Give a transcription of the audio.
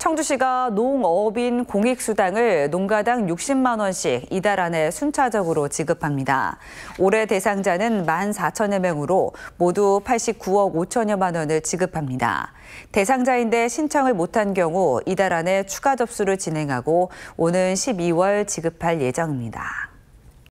청주시가 농업인 공익수당을 농가당 60만 원씩 이달 안에 순차적으로 지급합니다. 올해 대상자는 1만 4천여 명으로 모두 89억 5천여만 원을 지급합니다. 대상자인데 신청을 못한 경우 이달 안에 추가 접수를 진행하고 오는 12월 지급할 예정입니다.